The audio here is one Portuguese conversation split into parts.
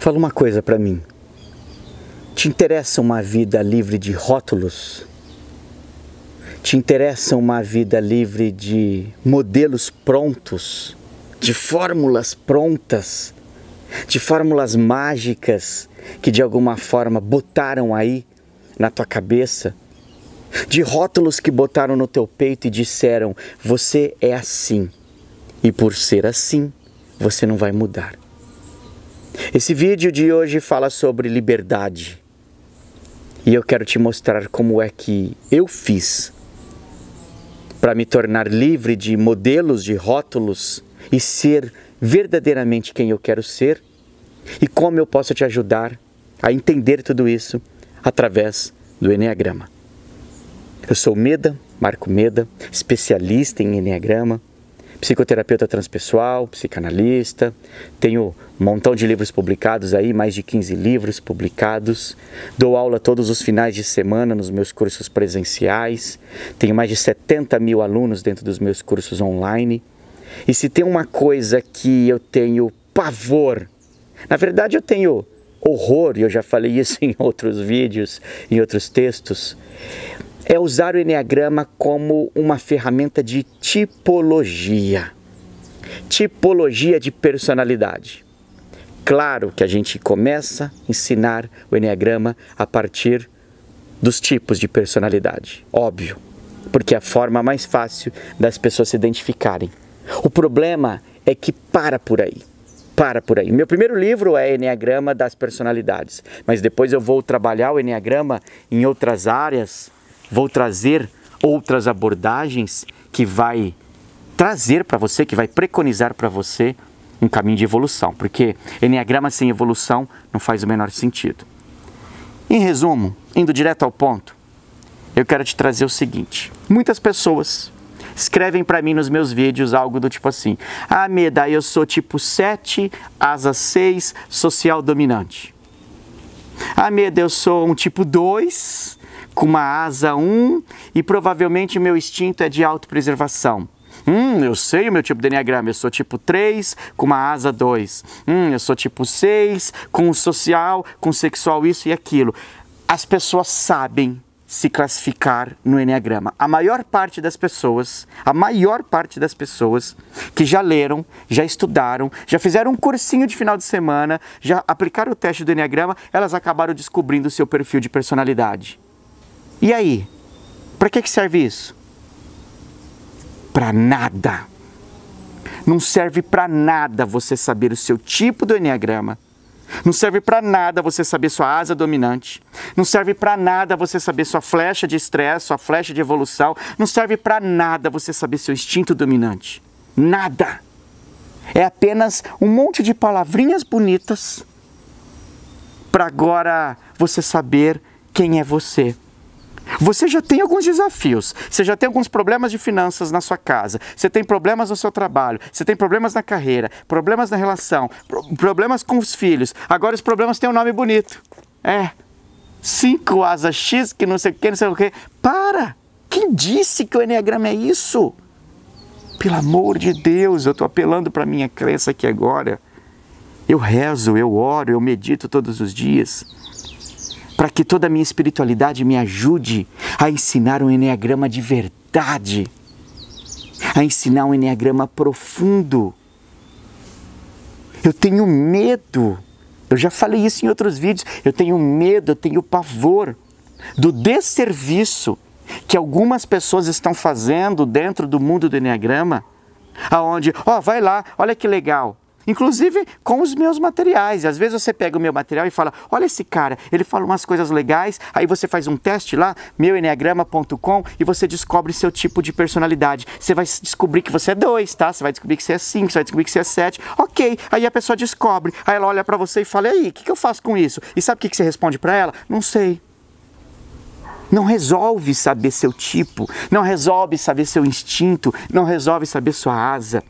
Fala uma coisa para mim. Te interessa uma vida livre de rótulos? Te interessa uma vida livre de modelos prontos, de fórmulas prontas, de fórmulas mágicas que de alguma forma botaram aí na tua cabeça? De rótulos que botaram no teu peito e disseram: você é assim, e por ser assim, você não vai mudar. Esse vídeo de hoje fala sobre liberdade. E eu quero te mostrar como é que eu fiz para me tornar livre de modelos, de rótulos e ser verdadeiramente quem eu quero ser e como eu posso te ajudar a entender tudo isso através do Enneagrama. Eu sou Meda, Marco Meda, especialista em Enneagrama, psicoterapeuta transpessoal, psicanalista, tenho um montão de livros publicados aí, mais de 15 livros publicados. Dou aula todos os finais de semana nos meus cursos presenciais. Tenho mais de 70 mil alunos dentro dos meus cursos online. E se tem uma coisa que eu tenho pavor, na verdade eu tenho horror, e eu já falei isso em outros vídeos, em outros textos é usar o Enneagrama como uma ferramenta de tipologia. Tipologia de personalidade. Claro que a gente começa a ensinar o Enneagrama a partir dos tipos de personalidade, óbvio, porque é a forma mais fácil das pessoas se identificarem. O problema é que para por aí para por aí. Meu primeiro livro é Enneagrama das Personalidades, mas depois eu vou trabalhar o Enneagrama em outras áreas vou trazer outras abordagens que vai trazer para você, que vai preconizar para você um caminho de evolução, porque enneagrama sem evolução não faz o menor sentido. Em resumo, indo direto ao ponto, eu quero te trazer o seguinte: muitas pessoas escrevem para mim nos meus vídeos algo do tipo assim: Ah, Meda, eu sou tipo 7, asa 6, social dominante. Ah, Meda, eu sou um tipo 2, com uma asa 1 e provavelmente o meu instinto é de autopreservação. Hum, eu sei o meu tipo de Enneagrama, eu sou tipo 3 com uma asa 2. Hum, eu sou tipo 6 com o social, com o sexual, isso e aquilo. As pessoas sabem se classificar no Enneagrama. A maior parte das pessoas, a maior parte das pessoas que já leram, já estudaram, já fizeram um cursinho de final de semana, já aplicaram o teste do Enneagrama, elas acabaram descobrindo o seu perfil de personalidade. E aí? Para que, que serve isso? Para nada. Não serve para nada você saber o seu tipo do Enneagrama. Não serve para nada você saber sua asa dominante. Não serve para nada você saber sua flecha de estresse, sua flecha de evolução. Não serve para nada você saber seu instinto dominante. Nada. É apenas um monte de palavrinhas bonitas para agora você saber quem é você. Você já tem alguns desafios, você já tem alguns problemas de finanças na sua casa, você tem problemas no seu trabalho, você tem problemas na carreira, problemas na relação, problemas com os filhos. Agora os problemas têm um nome bonito. É, cinco asa X, que não sei o que, não sei o que. Para! Quem disse que o Enneagrama é isso? Pelo amor de Deus, eu estou apelando para minha crença aqui agora. Eu rezo, eu oro, eu medito todos os dias para que toda a minha espiritualidade me ajude a ensinar um enneagrama de verdade, a ensinar um enneagrama profundo. Eu tenho medo, eu já falei isso em outros vídeos, eu tenho medo, eu tenho pavor do desserviço que algumas pessoas estão fazendo dentro do mundo do enneagrama, aonde, ó, oh, vai lá, olha que legal, inclusive com os meus materiais. Às vezes você pega o meu material e fala: olha esse cara, ele fala umas coisas legais, aí você faz um teste lá, meuenneagrama.com, e você descobre seu tipo de personalidade. Você vai descobrir que você é dois, tá? Você vai descobrir que você é cinco, você vai descobrir que você é sete. Ok, aí a pessoa descobre, aí ela olha para você e fala: e aí, o que, que eu faço com isso? E sabe o que você responde para ela? Não sei. Não resolve saber seu tipo, não resolve saber seu instinto, não resolve saber sua asa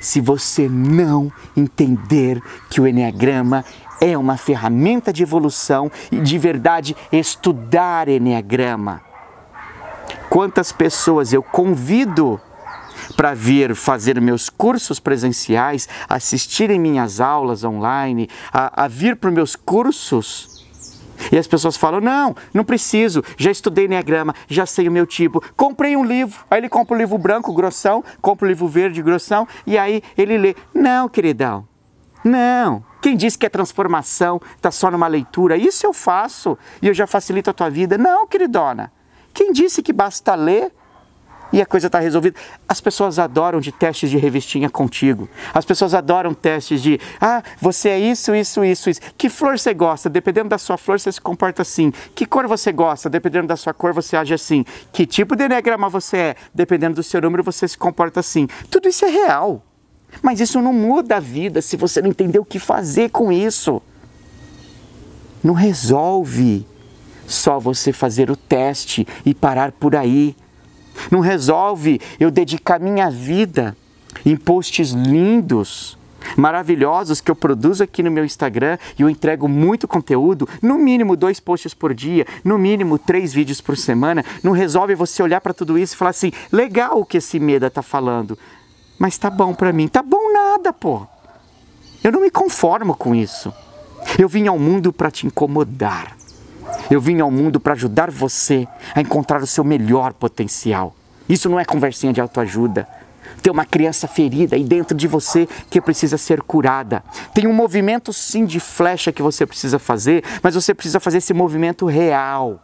se você não entender que o Enneagrama é uma ferramenta de evolução e de verdade estudar Enneagrama. Quantas pessoas eu convido para vir fazer meus cursos presenciais, assistirem minhas aulas online, a, a vir para meus cursos e as pessoas falam: não, não preciso, já estudei Enneagrama, já sei o meu tipo, comprei um livro. Aí ele compra o um livro branco, grossão, compra o um livro verde, grossão, e aí ele lê. Não, queridão, não. Quem disse que é transformação, está só numa leitura? Isso eu faço e eu já facilito a tua vida. Não, queridona. Quem disse que basta ler e a coisa está resolvida. As pessoas adoram de testes de revistinha contigo. As pessoas adoram testes de, ah, você é isso, isso, isso, isso. Que flor você gosta? Dependendo da sua flor, você se comporta assim. Que cor você gosta? Dependendo da sua cor, você age assim. Que tipo de enigma você é? Dependendo do seu número, você se comporta assim. Tudo isso é real. Mas isso não muda a vida se você não entender o que fazer com isso. Não resolve só você fazer o teste e parar por aí. Não resolve eu dedicar minha vida em posts lindos, maravilhosos que eu produzo aqui no meu Instagram e eu entrego muito conteúdo, no mínimo dois posts por dia, no mínimo três vídeos por semana. Não resolve você olhar para tudo isso e falar assim: legal o que esse Meda tá falando, mas tá bom para mim. Tá bom nada, pô. Eu não me conformo com isso. Eu vim ao mundo para te incomodar. Eu vim ao mundo para ajudar você a encontrar o seu melhor potencial. Isso não é conversinha de autoajuda. Tem uma criança ferida aí dentro de você que precisa ser curada. Tem um movimento sim de flecha que você precisa fazer, mas você precisa fazer esse movimento real.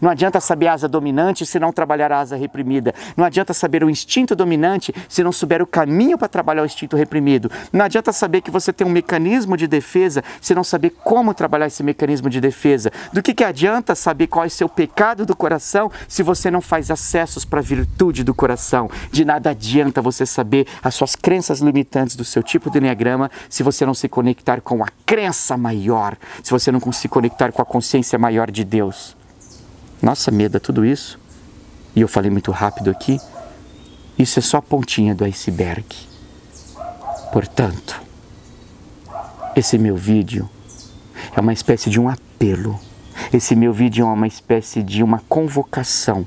Não adianta saber a asa dominante se não trabalhar a asa reprimida. Não adianta saber o instinto dominante se não souber o caminho para trabalhar o instinto reprimido. Não adianta saber que você tem um mecanismo de defesa se não saber como trabalhar esse mecanismo de defesa. Do que, que adianta saber qual é o seu pecado do coração se você não faz acessos para a virtude do coração? De nada adianta você saber as suas crenças limitantes do seu tipo de enneagrama se você não se conectar com a crença maior, se você não se conectar com a consciência maior de Deus. Nossa, medo a é tudo isso? E eu falei muito rápido aqui. Isso é só a pontinha do iceberg. Portanto, esse meu vídeo é uma espécie de um apelo. Esse meu vídeo é uma espécie de uma convocação.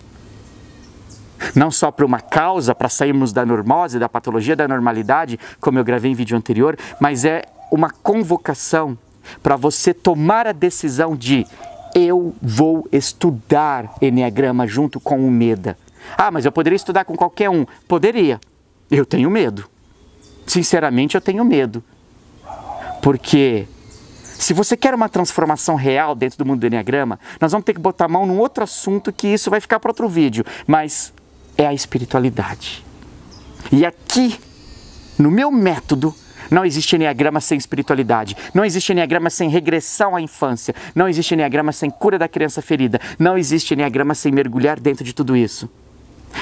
Não só para uma causa, para sairmos da normose, da patologia, da normalidade, como eu gravei em vídeo anterior, mas é uma convocação para você tomar a decisão de eu vou estudar Enneagrama junto com o Meda. Ah, mas eu poderia estudar com qualquer um. Poderia. Eu tenho medo. Sinceramente, eu tenho medo. Porque se você quer uma transformação real dentro do mundo do Enneagrama, nós vamos ter que botar a mão num outro assunto que isso vai ficar para outro vídeo. Mas é a espiritualidade. E aqui, no meu método, não existe Enneagrama sem espiritualidade. Não existe Enneagrama sem regressão à infância. Não existe Enneagrama sem cura da criança ferida. Não existe Enneagrama sem mergulhar dentro de tudo isso.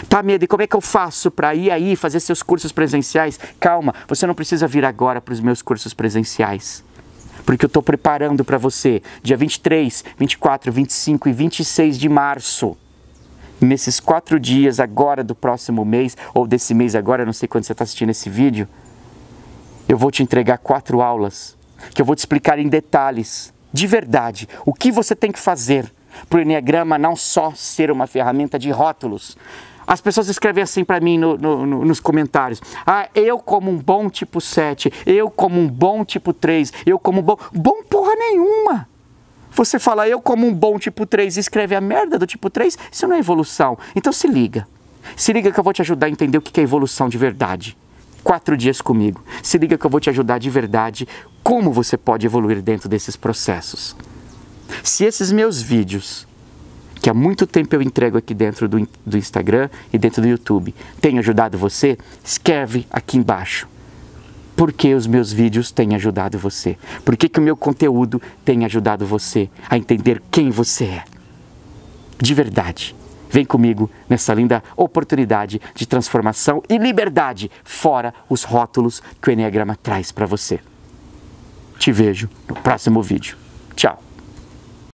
Tá, medo, e como é que eu faço para ir aí fazer seus cursos presenciais? Calma, você não precisa vir agora para os meus cursos presenciais porque eu estou preparando para você dia 23, 24, 25 e 26 de março. Nesses quatro dias agora do próximo mês, ou desse mês agora, não sei quando você está assistindo esse vídeo, eu vou te entregar quatro aulas que eu vou te explicar em detalhes, de verdade, o que você tem que fazer para o Enneagrama não só ser uma ferramenta de rótulos. As pessoas escrevem assim para mim no, no, no, nos comentários. Ah, eu como um bom tipo 7, eu como um bom tipo 3, eu como um bom. Bom porra nenhuma! Você fala eu como um bom tipo 3 e escreve a merda do tipo 3, isso não é evolução. Então se liga. Se liga que eu vou te ajudar a entender o que é evolução de verdade quatro dias comigo. Se liga que eu vou te ajudar de verdade como você pode evoluir dentro desses processos. Se esses meus vídeos, que há muito tempo eu entrego aqui dentro do, do Instagram e dentro do YouTube, têm ajudado você, escreve aqui embaixo. Por que os meus vídeos têm ajudado você? Por que, que o meu conteúdo tem ajudado você a entender quem você é? De verdade. Vem comigo nessa linda oportunidade de transformação e liberdade, fora os rótulos que o Enneagrama traz para você. Te vejo no próximo vídeo. Tchau!